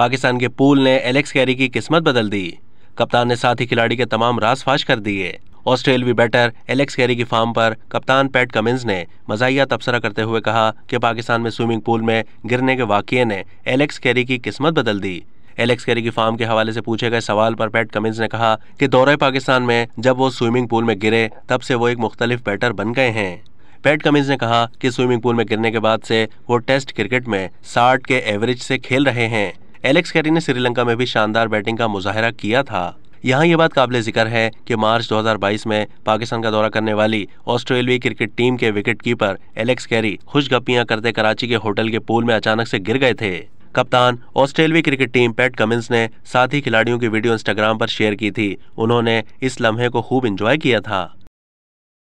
पाकिस्तान के पूल ने Alex Carey की किस्मत बदल दी कप्तान ने साथ ही खिलाड़ी के तमाम रास फाश कर दिए ऑस्ट्रेलवी बैटर एलेक्स कैरी की फार्म पर कप्तान पैट कमिंस ने मजाया तबसरा करते हुए कहा कि पाकिस्तान में स्विमिंग पूल में गिरने के वाक्य ने एलेक्स कैरी की किस्मत बदल दी एलेक्स कैरी की फार्म के हवाले से पूछे गए सवाल पर पैट कमिंस ने कहा कि दौरे पाकिस्तान में जब वो स्विमिंग पूल में गिरे तब से वो एक मुख्तलिफ बैटर बन गए हैं पैट कमिंस ने कहा कि स्विमिंग पूल में गिरने के बाद से वो टेस्ट क्रिकेट में साठ के एवरेज से खेल रहे हैं एलेक्स कैरी ने श्रीलंका में भी शानदार बैटिंग का मुजाहरा किया था यहाँ ये बात काबिल जिक्र है कि मार्च 2022 में पाकिस्तान का दौरा करने वाली ऑस्ट्रेलियाई क्रिकेट टीम के विकेट कीपर एलेक्स कैरी खुशगप्पियां करते कराची के होटल के पूल में अचानक से गिर गए थे कप्तान ऑस्ट्रेलियाई क्रिकेट टीम पैट कमिंस ने साथ ही खिलाड़ियों की वीडियो इंस्टाग्राम पर शेयर की थी उन्होंने इस लम्हे को खूब इंजॉय किया था